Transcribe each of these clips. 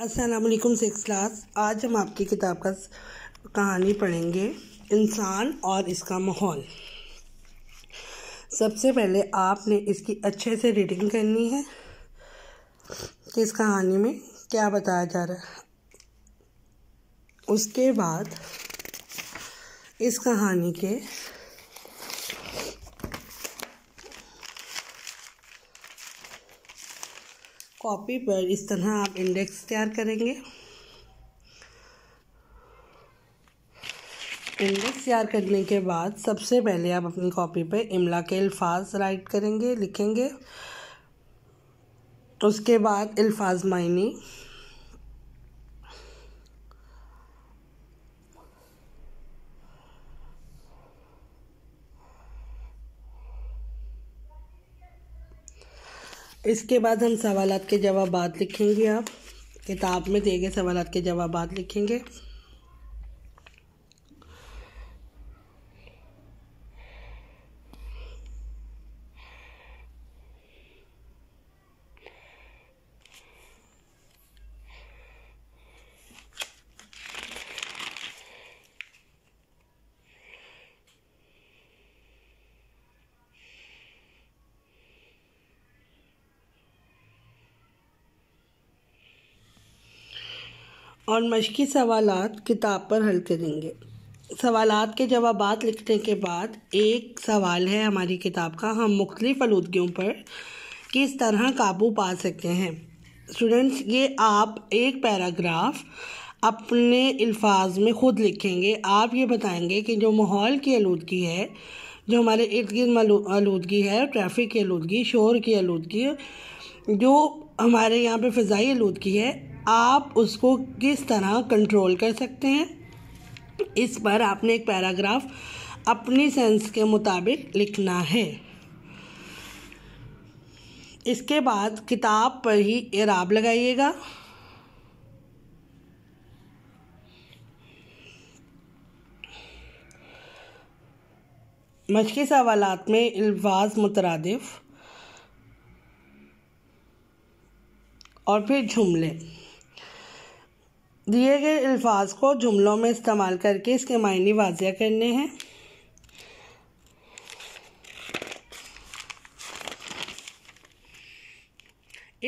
असलकुम six class आज हम आपकी किताब का कहानी पढ़ेंगे इंसान और इसका माहौल सबसे पहले आपने इसकी अच्छे से रीडिंग करनी है कि इस कहानी में क्या बताया जा रहा है उसके बाद इस कहानी के कॉपी पर इस तरह आप इंडेक्स तैयार करेंगे इंडेक्स तैयार करने के बाद सबसे पहले आप अपनी कॉपी पर इमला के अल्फाज राइट करेंगे लिखेंगे उसके बाद अल्फाज मायनी इसके बाद हम सवाल के जवाब लिखेंगे आप किताब में दिए गए सवाल के जवाब लिखेंगे और मशक़ी सवाल किताब पर हल करेंगे सवाल के जवाब लिखने के बाद एक सवाल है हमारी किताब का हम मुख्तलिफ़ आलूदगियों पर किस तरह काबू पा सकते हैं स्टूडेंट्स ये आप एक पैराग्राफ अपने अल्फाज में ख़ुद लिखेंगे आप ये बताएंगे कि जो माहौल की आलूदगी है जो हमारे इर्द गिर्द आलूदगी है ट्रैफिक की आलूदगी शोर की आलूदगी जो हमारे यहाँ पे फ़ाई आलूदगी है आप उसको किस तरह कंट्रोल कर सकते हैं इस पर आपने एक पैराग्राफ अपनी सेंस के मुताबिक लिखना है इसके बाद किताब पर ही एराब लगाइएगा मशक़ी सवाल में अल्फाज मुतरदफ़ और फिर जुमले दिए गए अल्फाज को जुमलों में इस्तेमाल करके इसके मायने वाजिया करने हैं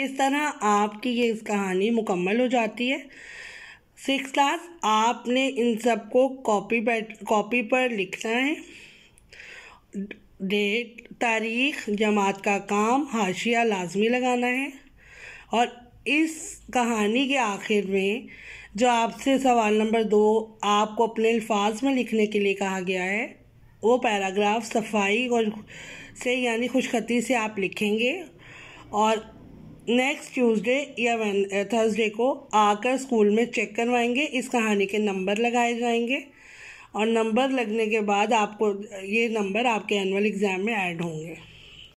इस तरह आपकी ये कहानी मुकम्मल हो जाती है सिक्स क्लास आपने इन सब को कॉपी पर कॉपी पर लिखना है डेट तारीख जमात का काम हाशिया लाजमी लगाना है और इस कहानी के आखिर में जो आपसे सवाल नंबर दो आपको अपने अल्फाज में लिखने के लिए कहा गया है वो पैराग्राफ सफाई और से यानी खुशखती से आप लिखेंगे और नेक्स्ट ट्यूसडे या थर्सडे को आकर स्कूल में चेक करवाएंगे इस कहानी के नंबर लगाए जाएंगे और नंबर लगने के बाद आपको ये नंबर आपके एनुअल एग्ज़ाम में ऐड होंगे